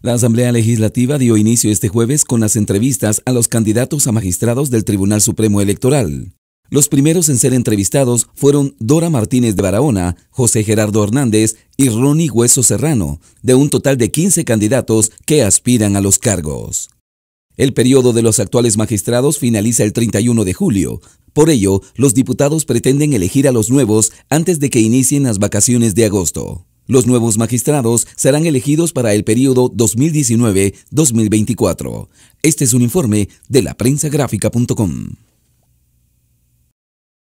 La Asamblea Legislativa dio inicio este jueves con las entrevistas a los candidatos a magistrados del Tribunal Supremo Electoral. Los primeros en ser entrevistados fueron Dora Martínez de Barahona, José Gerardo Hernández y Ronnie Hueso Serrano, de un total de 15 candidatos que aspiran a los cargos. El periodo de los actuales magistrados finaliza el 31 de julio. Por ello, los diputados pretenden elegir a los nuevos antes de que inicien las vacaciones de agosto. Los nuevos magistrados serán elegidos para el periodo 2019-2024. Este es un informe de la